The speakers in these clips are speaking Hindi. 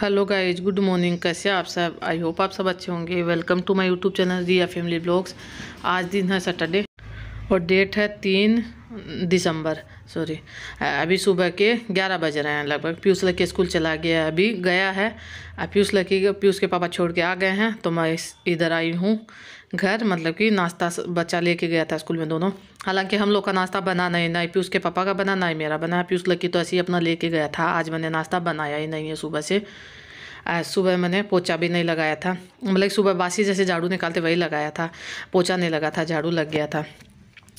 हेलो गाइज गुड मॉर्निंग कैसे आप सब आई होप आप सब अच्छे होंगे welcome to my YouTube channel Riya family blogs आज दिन है सैटरडे और डेट है तीन दिसंबर सॉरी अभी सुबह के ग्यारह बज रहे हैं लगभग पीयूष लड़के स्कूल चला गया अभी गया है पीयूष लड़की पीयूष के पापा छोड़ के आ गए हैं तो मैं इधर आई हूँ घर मतलब कि नाश्ता बच्चा लेके गया था स्कूल में दोनों हालांकि हम लोग का नाश्ता बना नहीं ना ही पीयूष के पापा का बना ना ही मेरा बना पीयूष लड़की तो ऐसे ही अपना लेके गया था आज मैंने नाश्ता बनाया ही नहीं है सुबह से सुबह मैंने पोचा भी नहीं लगाया था मतलब सुबह बासी जैसे झाड़ू निकालते वही लगाया था पोचा नहीं लगा था झाड़ू लग गया था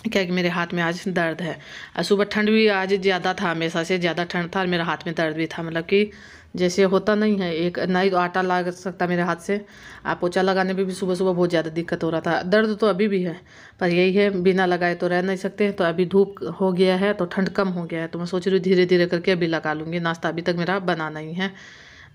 क्या कि मेरे हाथ में आज दर्द है और सुबह ठंड भी आज ज़्यादा था हमेशा से ज़्यादा ठंड था और मेरा हाथ में दर्द भी था मतलब कि जैसे होता नहीं है एक ना ही आटा ला सकता मेरे हाथ से आप पोचा लगाने में भी सुबह सुबह बहुत ज़्यादा दिक्कत हो रहा था दर्द तो अभी भी है पर यही है बिना लगाए तो रह नहीं सकते हैं तो अभी धूप हो गया है तो ठंड कम हो गया है तो मैं सोच रही हूँ धीरे धीरे करके अभी लगा लूँगी नाश्ता अभी तक मेरा बना नहीं है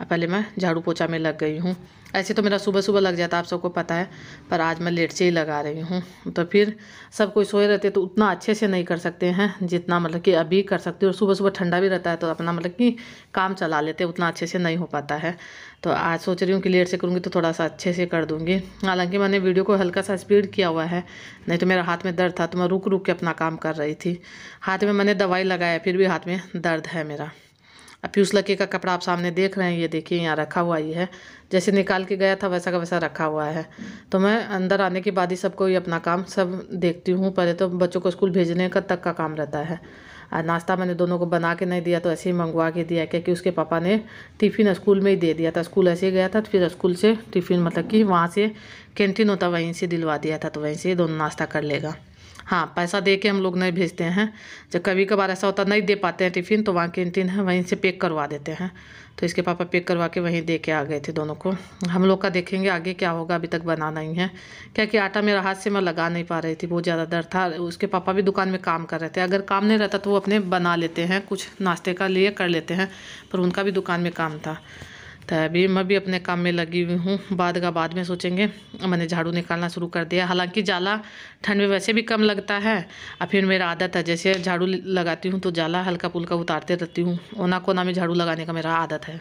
पहले मैं झाड़ू पोछा में लग गई हूँ ऐसे तो मेरा सुबह सुबह लग जाता आप सबको पता है पर आज मैं लेट से ही लगा रही हूँ तो फिर सब कोई सोए रहते तो उतना अच्छे से नहीं कर सकते हैं जितना मतलब कि अभी कर सकते और सुबह सुबह ठंडा भी रहता है तो अपना मतलब कि काम चला लेते उतना अच्छे से नहीं हो पाता है तो आज सोच रही हूँ कि लेट से करूँगी तो थोड़ा सा अच्छे से कर दूँगी हालाँकि मैंने वीडियो को हल्का सा स्पीड किया हुआ है नहीं तो मेरा हाथ में दर्द था तो मैं रुक रुक के अपना काम कर रही थी हाथ में मैंने दवाई लगाया फिर भी हाथ में दर्द है मेरा अब प्यूस लकी का कपड़ा आप सामने देख रहे हैं ये देखिए यहाँ रखा हुआ ही है जैसे निकाल के गया था वैसा का वैसा रखा हुआ है तो मैं अंदर आने के बाद ही सबको ये अपना काम सब देखती हूँ पहले तो बच्चों को स्कूल भेजने का तक का काम रहता है नाश्ता मैंने दोनों को बना के नहीं दिया तो ऐसे ही मंगवा के दिया क्योंकि उसके पापा ने टिफ़िन स्कूल में ही दे दिया था स्कूल ऐसे ही गया था तो फिर स्कूल से टिफ़िन मतलब कि वहाँ से कैंटीन होता वहीं से दिलवा दिया था तो वहीं से दोनों नाश्ता कर लेगा हाँ पैसा दे के हम लोग नहीं भेजते हैं जब कभी कभार ऐसा होता नहीं दे पाते हैं टिफ़िन तो वहाँ कैंटीन है वहीं से पेक करवा देते हैं तो इसके पापा पेक करवा के वहीं दे के आ गए थे दोनों को हम लोग का देखेंगे आगे क्या होगा अभी तक बना नहीं है क्या कि आटा मेरा हाथ से मैं लगा नहीं पा रही थी बहुत ज़्यादा दर्द था उसके पापा भी दुकान में काम कर रहे थे अगर काम नहीं रहता तो वो अपने बना लेते हैं कुछ नाश्ते का लिए कर लेते हैं पर उनका भी दुकान में काम था तो अभी मैं भी अपने काम में लगी हुई हूँ बाद का बाद में सोचेंगे मैंने झाड़ू निकालना शुरू कर दिया हालांकि जाला ठंड में वैसे भी कम लगता है और फिर मेरा आदत है जैसे झाड़ू लगाती हूँ तो जाला हल्का पुल्का उतारते रहती हूँ ओना कोना में झाड़ू लगाने का मेरा आदत है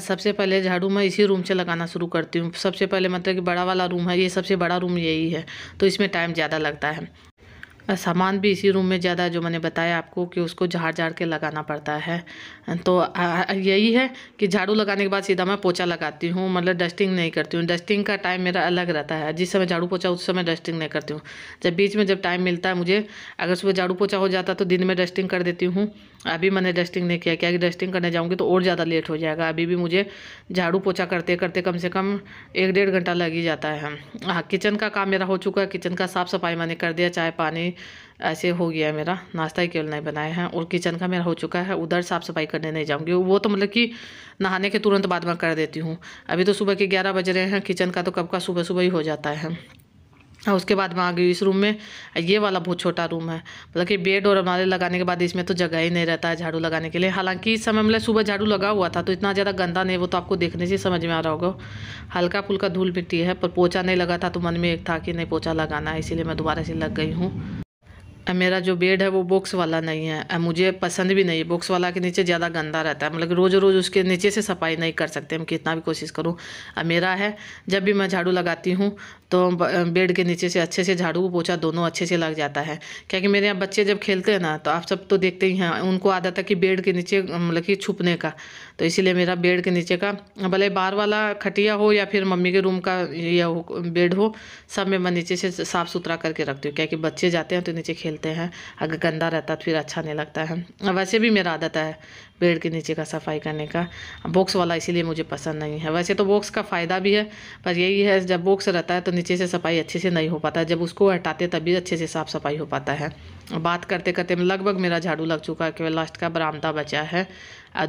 सबसे पहले झाड़ू मैं इसी रूम से लगाना शुरू करती हूँ सबसे पहले मतलब कि बड़ा वाला रूम है ये सबसे बड़ा रूम यही है तो इसमें टाइम ज़्यादा लगता है सामान भी इसी रूम में ज़्यादा जो मैंने बताया आपको कि उसको झाड़ झाड़ के लगाना पड़ता है तो यही है कि झाड़ू लगाने के बाद सीधा मैं पोछा लगाती हूँ मतलब डस्टिंग नहीं करती हूँ डस्टिंग का टाइम मेरा अलग रहता है जिस समय झाड़ू पोछा उस समय डस्टिंग नहीं करती हूँ जब बीच में जब टाइम मिलता है मुझे अगर सुबह झाड़ू पोछा हो जाता तो दिन में डस्टिंग कर देती हूँ अभी मैंने डस्टिंग नहीं किया क्या कि डस्टिंग करने जाऊँगी तो और ज़्यादा लेट हो जाएगा अभी भी मुझे झाड़ू पोछा करते करते कम से कम एक डेढ़ घंटा लग ही जाता है हाँ किचन का काम मेरा हो चुका है किचन का साफ़ सफाई मैंने कर दिया चाय पानी ऐसे हो गया है मेरा नाश्ता ही केवल नहीं बनाया है और किचन का मेरा हो चुका है उधर साफ़ सफाई करने नहीं जाऊंगी वो तो मतलब कि नहाने के तुरंत बाद में कर देती हूँ अभी तो सुबह के ग्यारह बज रहे हैं किचन का तो कब का सुबह सुबह ही हो जाता है और उसके बाद मैं आ गई इस रूम में ये वाला बहुत छोटा रूम है मतलब कि बेड और हमारे लगाने के बाद इसमें तो जगह ही नहीं रहता है झाड़ू लगाने के लिए हालांकि इस समय मतलब सुबह झाड़ू लगा हुआ था तो इतना ज़्यादा गंदा नहीं वो तो आपको देखने से समझ में आ रहा होगा हल्का फुल्का धूल मिट्टी है पर पोछा नहीं लगा था तो मन में एक था कि नहीं पोछा लगाना है इसीलिए मैं दोबारा से लग गई हूँ मेरा जो बेड है वो बॉक्स वाला नहीं है मुझे पसंद भी नहीं है बॉक्स वाला के नीचे ज़्यादा गंदा रहता है मतलब रोज़ रोज़ उसके नीचे से सफाई नहीं कर सकते हम कितना भी कोशिश करूँ मेरा है जब भी मैं झाड़ू लगाती हूँ तो बेड के नीचे से अच्छे से झाड़ू पोछा दोनों अच्छे से लग जाता है क्या कि मेरे यहाँ बच्चे जब खेलते हैं ना तो आप सब तो देखते ही हैं उनको आदत है कि बेड के नीचे मतलब कि छुपने का तो इसीलिए मेरा बेड के नीचे का भले बाहर वाला खटिया हो या फिर मम्मी के रूम का या बेड हो सब में मैं नीचे से साफ़ सुथरा करके रखती हूँ क्या कि बच्चे जाते हैं तो नीचे खेल मिलते हैं अगर गंदा रहता तो फिर अच्छा नहीं लगता है वैसे भी मेरा आदत है पेड़ के नीचे का सफाई करने का बॉक्स वाला इसीलिए मुझे पसंद नहीं है वैसे तो बॉक्स का फ़ायदा भी है पर यही है जब बॉक्स रहता है तो नीचे से सफाई अच्छे से नहीं हो पाता है जब उसको हटाते तभी अच्छे से साफ़ सफाई हो पाता है बात करते करते लगभग मेरा झाड़ू लग चुका है केवल लास्ट का बरामदा बचा है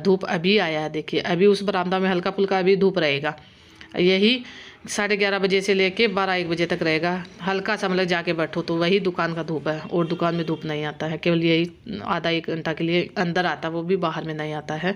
धूप अभी आया है देखिए अभी उस बरामदा में हल्का फुल्का अभी धूप रहेगा यही साढ़े ग्यारह बजे से लेके बारह एक बजे तक रहेगा हल्का सा मतलब जाके बैठो तो वही दुकान का धूप है और दुकान में धूप नहीं आता है केवल यही आधा एक घंटा के लिए अंदर आता है वो भी बाहर में नहीं आता है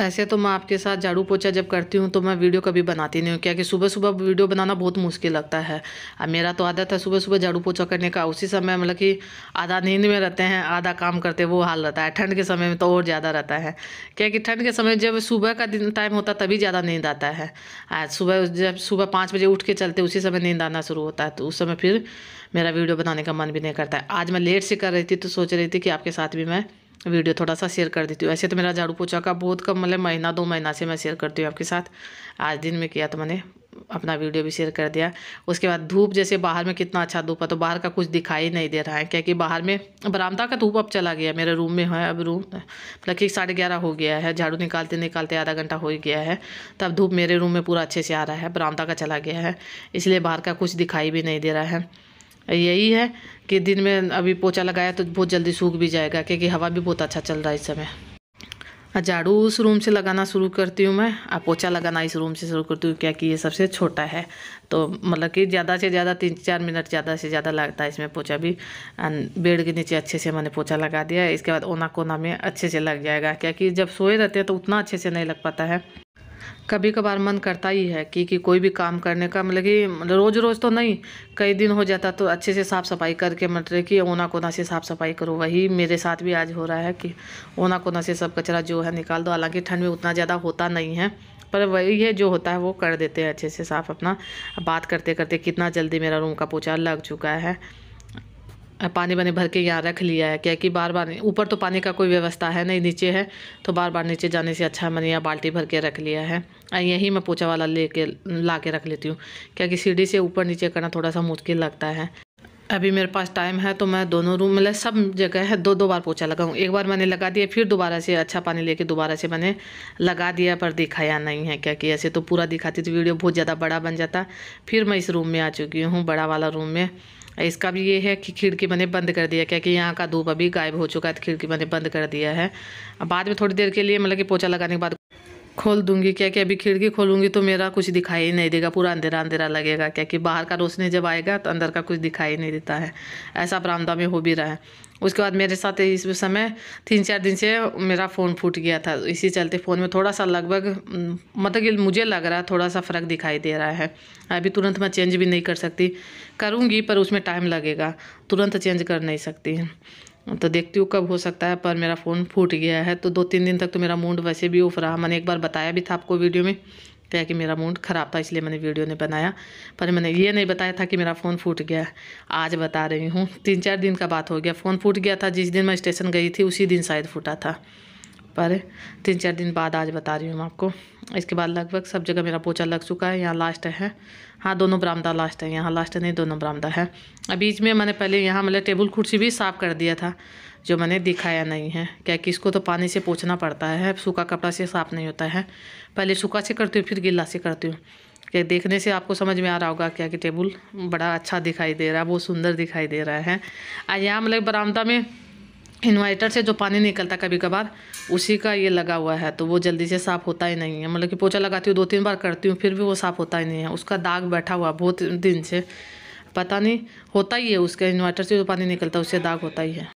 ऐसे तो मैं आपके साथ झाड़ू पोछा जब करती हूँ तो मैं वीडियो कभी बनाती नहीं हूँ क्या कि सुबह सुबह वीडियो बनाना बहुत मुश्किल लगता है अब मेरा तो आदत है सुबह सुबह झाड़ू पोछा करने का उसी समय मतलब कि आधा नींद में रहते हैं आधा काम करते वो हाल रहता है ठंड के समय में तो और ज़्यादा रहता है क्या कि ठंड के समय जब सुबह का दिन टाइम होता तभी ज़्यादा नींद आता है सुबह जब सुबह पाँच बजे उठ के चलते उसी समय नींद आना शुरू होता है तो उस समय फिर मेरा वीडियो बनाने का मन भी नहीं करता है आज मैं लेट से कर रही थी तो सोच रही थी कि आपके साथ भी मैं वीडियो थोड़ा सा शेयर कर देती हूँ ऐसे तो मेरा झाड़ू पोछा का बहुत कम मतलब महीना दो महीना से मैं शेयर करती हूँ आपके साथ आज दिन में किया तो मैंने अपना वीडियो भी शेयर कर दिया उसके बाद धूप जैसे बाहर में कितना अच्छा धूप है तो बाहर का कुछ दिखाई नहीं दे रहा है क्योंकि बाहर में बरामदा का धूप अब चला गया मेरे रूम में है अब रूम मतलब कि साढ़े ग्यारह हो गया है झाड़ू निकालते निकालते आधा घंटा हो गया है तब धूप मेरे रूम में पूरा अच्छे से आ रहा है बरामदा का चला गया है इसलिए बाहर का कुछ दिखाई भी नहीं दे रहा है यही है कि दिन में अभी पोछा लगाया तो बहुत जल्दी सूख भी जाएगा क्योंकि हवा भी बहुत अच्छा चल रहा है इस समय झाड़ू उस रूम से लगाना शुरू करती हूँ मैं और पोछा लगाना इस रूम से शुरू करती हूँ क्या कि ये सबसे छोटा है तो मतलब कि ज़्यादा से ज़्यादा तीन चार मिनट ज़्यादा से ज़्यादा लगता है इसमें पोछा भी बेड के नीचे अच्छे से मैंने पोछा लगा दिया इसके बाद ओना कोना में अच्छे से लग जाएगा क्या कि जब सोए रहते हैं तो उतना अच्छे से नहीं लग पाता है कभी कभार मन करता ही है कि कि कोई भी काम करने का मतलब कि रोज़ रोज़ तो नहीं कई दिन हो जाता तो अच्छे से साफ़ सफाई करके मतलब कि ओना कोना से साफ़ सफाई करो वही मेरे साथ भी आज हो रहा है कि ओना कोना से सब कचरा जो है निकाल दो हालांकि ठंड में उतना ज़्यादा होता नहीं है पर वही है जो होता है वो कर देते हैं अच्छे से साफ़ अपना बात करते करते कितना जल्दी मेरा रूम का पोछा लग चुका है पानी वानी भर के यहाँ रख लिया है क्या कि बार बार ऊपर तो पानी का कोई व्यवस्था है नहीं नीचे है तो बार बार नीचे जाने से अच्छा मैंने यहाँ बाल्टी भर के रख लिया है यही मैं पोछा वाला ले कर ला के रख लेती हूँ क्या कि सीढ़ी से ऊपर नीचे करना थोड़ा सा मुश्किल लगता है अभी मेरे पास टाइम है तो मैं दोनों रूम मतलब सब जगह है दो दो बार पोछा लगाऊँ एक बार मैंने लगा दिया फिर दोबारा से अच्छा पानी लेके दोबारा से मैंने लगा दिया पर दिखाया नहीं है क्या कि ऐसे तो पूरा दिखाती तो वीडियो बहुत ज़्यादा बड़ा बन जाता फिर मैं इस रूम में आ चुकी हूँ बड़ा वाला रूम में इसका भी ये है कि खिड़की मैंने बंद कर दिया क्योंकि यहाँ का धूप अभी गायब हो चुका है तो खिड़की मैंने बंद कर दिया है बाद में थोड़ी देर के लिए मतलब कि पोछा लगाने के बाद खोल दूंगी क्या कि अभी खिड़की खोलूंगी तो मेरा कुछ दिखाई ही नहीं देगा पूरा अंधेरा अंधेरा लगेगा क्या कि बाहर का रोशनी जब आएगा तो अंदर का कुछ दिखाई नहीं देता है ऐसा बरामदा में हो भी रहा है उसके बाद मेरे साथ इस समय तीन चार दिन से मेरा फ़ोन फूट गया था इसी चलते फ़ोन में थोड़ा सा लगभग मतलब कि मुझे लग रहा है थोड़ा सा फ़र्क दिखाई दे रहा है अभी तुरंत मैं चेंज भी नहीं कर सकती करूँगी पर उसमें टाइम लगेगा तुरंत चेंज कर नहीं सकती तो देखती हूँ कब हो सकता है पर मेरा फ़ोन फूट गया है तो दो तीन दिन तक तो मेरा मूड वैसे भी ऑफ रहा मैंने एक बार बताया भी था आपको वीडियो में क्या कि मेरा मूड ख़राब था इसलिए मैंने वीडियो नहीं बनाया पर मैंने ये नहीं बताया था कि मेरा फ़ोन फूट गया आज बता रही हूँ तीन चार दिन का बात हो गया फ़ोन फूट गया था जिस दिन मैं स्टेशन गई थी उसी दिन शायद फूटा था पर तीन चार दिन बाद आज बता रही हूँ मैं आपको इसके बाद लगभग सब जगह मेरा पोछा लग चुका है यहाँ लास्ट है हाँ दोनों बरामदा लास्ट है यहाँ लास्ट नहीं दोनों बरामदा है बीच में मैंने पहले यहाँ मतलब टेबल कुर्सी भी साफ़ कर दिया था जो मैंने दिखाया नहीं है क्या कि इसको तो पानी से पोछना पड़ता है सूखा कपड़ा से साफ़ नहीं होता है पहले सूखा से करती हूँ फिर गिल्ला से करती हूँ क्या देखने से आपको समझ में आ रहा होगा क्या कि टेबल बड़ा अच्छा दिखाई दे रहा है बहुत सुंदर दिखाई दे रहा है यहाँ मतलब बरामदा में इन्वर्टर से जो पानी निकलता कभी कभार उसी का ये लगा हुआ है तो वो जल्दी से साफ़ होता ही नहीं है मतलब कि पोछा लगाती हूँ दो तीन बार करती हूँ फिर भी वो साफ़ होता ही नहीं है उसका दाग बैठा हुआ बहुत दिन से पता नहीं होता ही है उसका इन्वर्टर से जो पानी निकलता है उससे दाग होता ही है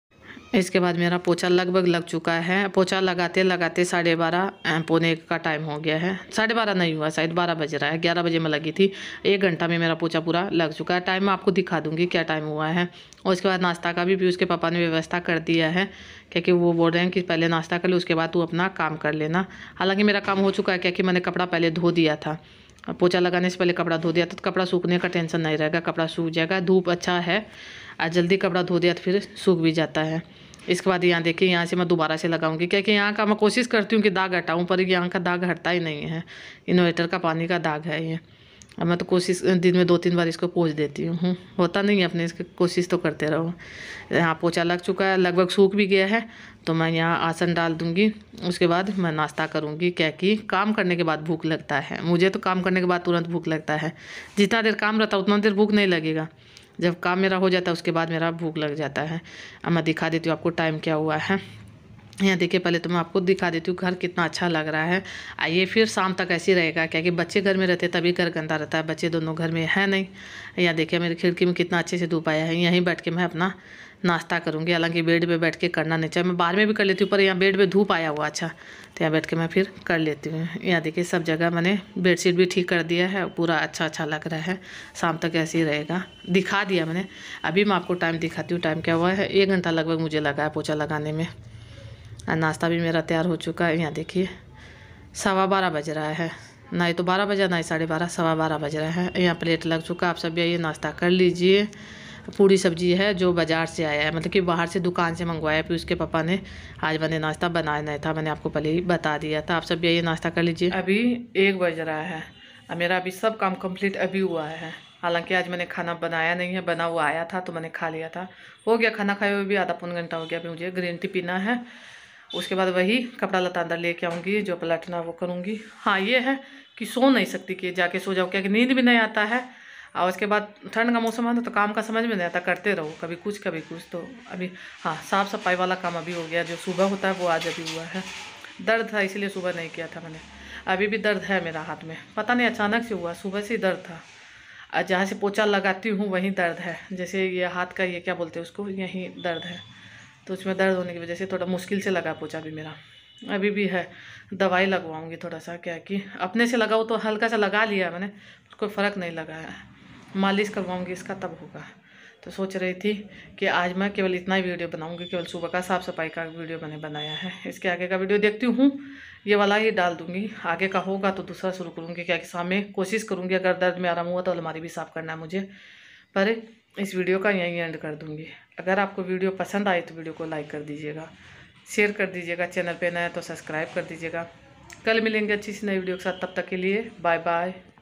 इसके बाद मेरा पोछा लगभग लग चुका है पोछा लगाते लगाते साढ़े बारह पौने का टाइम हो गया है साढ़े बारह नहीं हुआ शायद बारह बज रहा है ग्यारह बजे में लगी थी एक घंटा में मेरा पोछा पूरा लग चुका है टाइम मैं आपको दिखा दूंगी क्या टाइम हुआ है और उसके बाद नाश्ता का भी उसके पापा ने व्यवस्था कर दिया है क्योंकि वो बोल रहे हैं कि पहले नाश्ता कर ले उसके बाद तू अपना काम कर लेना हालाँकि मेरा काम हो चुका है क्या मैंने कपड़ा पहले धो दिया था पोछा लगाने से पहले कपड़ा धो दिया था तो कपड़ा सूखने का टेंशन नहीं रहेगा कपड़ा सूख जाएगा धूप अच्छा है और जल्दी कपड़ा धो दिया तो फिर सूख भी जाता है इसके बाद यहाँ देखिए यहाँ से मैं दोबारा से लगाऊंगी क्योंकि यहाँ का मैं कोशिश करती हूँ कि दाग हटाऊँ पर यहाँ का दाग हटता ही नहीं है इन्वर्टर का पानी का दाग है ये अब मैं तो कोशिश दिन में दो तीन बार इसको पोछ देती हूँ होता नहीं है अपने इसकी कोशिश तो करते रहो यहाँ पोछा लग चुका है लगभग सूख भी गया है तो मैं यहाँ आसन डाल दूँगी उसके बाद मैं नाश्ता करूँगी क्या कि काम करने के बाद भूख लगता है मुझे तो काम करने के बाद तुरंत भूख लगता है जितना देर काम रहता उतना देर भूख नहीं लगेगा जब काम मेरा हो जाता है उसके बाद मेरा भूख लग जाता है अब मैं दिखा देती हूँ आपको टाइम क्या हुआ है यहाँ देखिए पहले तो मैं आपको दिखा देती हूँ घर कितना अच्छा लग रहा है आइए फिर शाम तक ऐसे ही रहेगा क्या कि बच्चे घर में रहते तभी घर गंदा रहता है बच्चे दोनों घर में है नहीं यहाँ देखिए मेरी खिड़की में कितना अच्छे से धूप आया है यहीं बैठ के मैं अपना नाश्ता करूँगी हालांकि बेड पे बैठ के करना नहीं चाहिए मैं बाहर में भी कर लेती हूँ पर यहाँ बेड पे धूप आया हुआ अच्छा तो यहाँ बैठ के मैं फिर कर लेती हूँ यहाँ देखिए सब जगह मैंने बेडशीट भी ठीक कर दिया है पूरा अच्छा अच्छा लग रहा है शाम तक ऐसे ही रहेगा दिखा दिया मैंने अभी मैं आपको टाइम दिखाती हूँ टाइम क्या हुआ है एक घंटा लगभग मुझे लगा है पोछा लगाने में और नाश्ता भी मेरा तैयार हो चुका है यहाँ देखिए सवा बारह बज रहा है ना ही तो बारह बजा ना ही साढ़े बारह सवा बारह बज रहा है यहाँ प्लेट लग चुका आप सब आइए नाश्ता कर लीजिए पूरी सब्जी है जो बाज़ार से आया है मतलब कि बाहर से दुकान से मंगवाया फिर उसके पापा ने आज मैंने नाश्ता बनाया नहीं था मैंने आपको पहले ही बता दिया था आप सब ये नाश्ता कर लीजिए अभी एक बज रहा है मेरा अभी सब काम कंप्लीट अभी हुआ है हालांकि आज मैंने खाना बनाया नहीं है बना हुआ आया था तो मैंने खा लिया था हो गया खाना खाए हुए भी आधा पौन घंटा हो गया अभी मुझे ग्रीन टी पीना है उसके बाद वही कपड़ा लता अंदर लेके आऊँगी जो पलटना वो करूँगी हाँ ये है कि सो नहीं सकती कि जाके सो जाओ क्या कि नींद भी नहीं आता है और उसके बाद ठंड का मौसम है तो काम का समझ में नहीं आता करते रहो कभी कुछ कभी कुछ तो अभी हाँ साफ़ सफाई वाला काम अभी हो गया जो सुबह होता है वो आज अभी हुआ है दर्द था इसीलिए सुबह नहीं किया था मैंने अभी भी दर्द है मेरा हाथ में पता नहीं अचानक से हुआ सुबह से ही दर्द था और जहाँ से पोचा लगाती हूँ वहीं दर्द है जैसे ये हाथ का ये क्या बोलते हैं उसको यहीं दर्द है तो उसमें दर्द होने की वजह से थोड़ा मुश्किल से लगा पोचा भी मेरा अभी भी है दवाई लगवाऊंगी थोड़ा सा क्या कि अपने से लगाओ तो हल्का सा लगा लिया मैंने कोई फ़र्क नहीं लगाया है मालिश करवाऊँगी इसका तब होगा तो सोच रही थी कि आज मैं केवल इतना ही वीडियो बनाऊंगी केवल सुबह का साफ़ सफाई का वीडियो मैंने बनाया है इसके आगे का वीडियो देखती हूँ ये वाला ही डाल दूंगी आगे का होगा तो दूसरा शुरू करूँगी क्या कि सामने कोशिश करूँगी अगर दर्द में आराम हुआ तो अलमारी भी साफ़ करना है मुझे पर इस वीडियो का यहीं एंड कर दूँगी अगर आपको वीडियो पसंद आए तो वीडियो को लाइक कर दीजिएगा शेयर कर दीजिएगा चैनल पर नया तो सब्सक्राइब कर दीजिएगा कल मिलेंगे अच्छी सी नई वीडियो के साथ तब तक के लिए बाय बाय